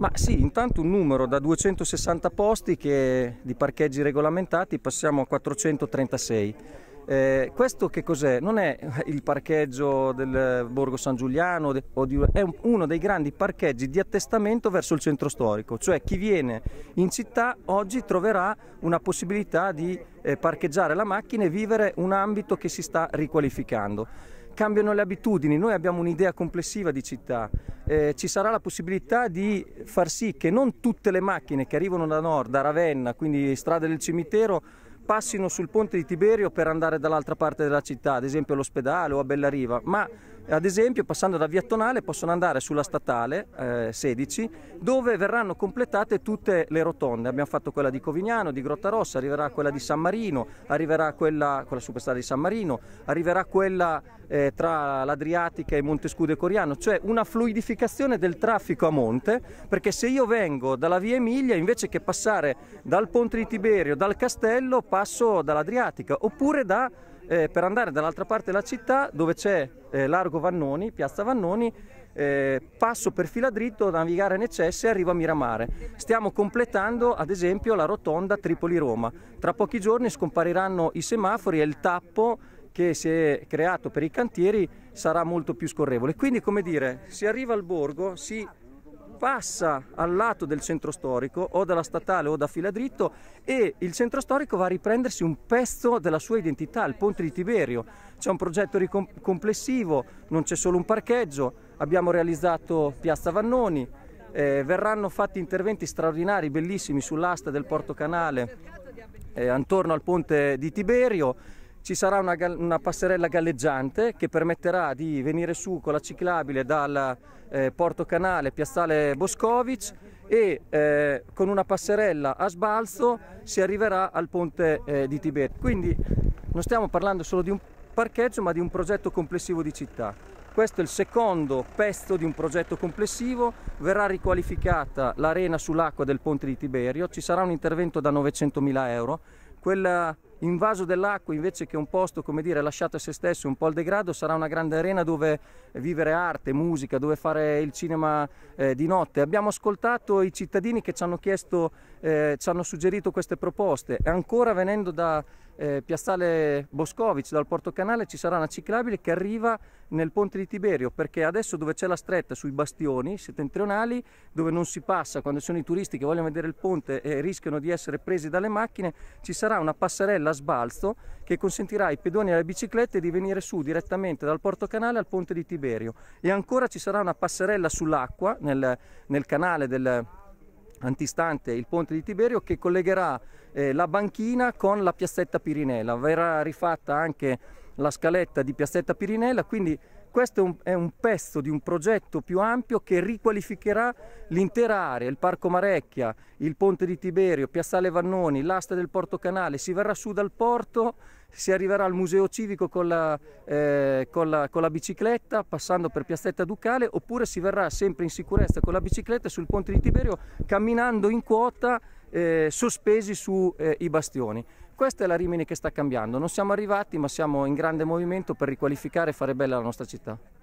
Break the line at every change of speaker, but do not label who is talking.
Ma sì, intanto un numero da 260 posti che, di parcheggi regolamentati passiamo a 436 eh, questo che cos'è? Non è il parcheggio del Borgo San Giuliano, di, è uno dei grandi parcheggi di attestamento verso il centro storico, cioè chi viene in città oggi troverà una possibilità di eh, parcheggiare la macchina e vivere un ambito che si sta riqualificando cambiano le abitudini, noi abbiamo un'idea complessiva di città, eh, ci sarà la possibilità di far sì che non tutte le macchine che arrivano da nord, da Ravenna, quindi strade del cimitero, passino sul ponte di Tiberio per andare dall'altra parte della città, ad esempio all'ospedale o a Bellariva, ma ad esempio passando da Via Tonale possono andare sulla statale eh, 16 dove verranno completate tutte le rotonde. Abbiamo fatto quella di Covignano, di Grotta Rossa, arriverà quella di San Marino, arriverà quella, con la superstrada di San Marino, arriverà quella eh, tra l'Adriatica e Montescudo e Coriano, cioè una fluidificazione del traffico a monte perché se io vengo dalla Via Emilia invece che passare dal Ponte di Tiberio, dal Castello, passo dall'Adriatica oppure da eh, per andare dall'altra parte della città dove c'è eh, Largo Vannoni, Piazza Vannoni, eh, passo per fila dritto da navigare in eccesso e arrivo a Miramare. Stiamo completando ad esempio la rotonda Tripoli-Roma. Tra pochi giorni scompariranno i semafori e il tappo che si è creato per i cantieri sarà molto più scorrevole. Quindi come dire, si arriva al borgo, si passa al lato del centro storico o dalla statale o da Filadritto e il centro storico va a riprendersi un pezzo della sua identità, il ponte di Tiberio. C'è un progetto complessivo, non c'è solo un parcheggio, abbiamo realizzato Piazza Vannoni, eh, verranno fatti interventi straordinari, bellissimi sull'asta del Porto Canale eh, attorno al ponte di Tiberio ci sarà una, una, passerella galleggiante che permetterà di venire su con la ciclabile dal eh, Porto Canale, Piazzale Boscovic e eh, con una passerella a sbalzo si arriverà al ponte eh, di Tibet. Quindi non stiamo parlando solo di un parcheggio ma di un progetto complessivo di città. Questo è il secondo pezzo di un progetto complessivo, verrà riqualificata l'arena sull'acqua del ponte di Tiberio, ci sarà un intervento da 900.000 euro, Quella invaso dell'acqua invece che un posto come dire lasciato a se stesso un po' al degrado sarà una grande arena dove vivere arte, musica, dove fare il cinema eh, di notte. Abbiamo ascoltato i cittadini che ci hanno chiesto, eh, ci hanno suggerito queste proposte e ancora venendo da eh, Piazzale Boscovic dal Porto Canale ci sarà una ciclabile che arriva nel ponte di Tiberio perché adesso dove c'è la stretta sui bastioni settentrionali dove non si passa quando sono i turisti che vogliono vedere il ponte e rischiano di essere presi dalle macchine ci sarà una passerella a sbalzo che consentirà ai pedoni e alle biciclette di venire su direttamente dal Porto Canale al ponte di Tiberio e ancora ci sarà una passerella sull'acqua nel, nel canale del antistante il ponte di Tiberio che collegherà eh, la banchina con la piazzetta Pirinella. Verrà rifatta anche la scaletta di piazzetta Pirinella, quindi questo è un, è un, pezzo di un progetto più ampio che riqualificherà l'intera area, il Parco Marecchia, il Ponte di Tiberio, Piazzale Vannoni, l'asta del Porto Canale, si verrà su dal porto, si arriverà al Museo Civico con la, eh, con la, con la bicicletta passando per Piazzetta Ducale oppure si verrà sempre in sicurezza con la bicicletta sul Ponte di Tiberio camminando in quota eh, sospesi sui eh, bastioni. Questa è la Rimini che sta cambiando, non siamo arrivati ma siamo in grande movimento per riqualificare e fare bella la nostra città.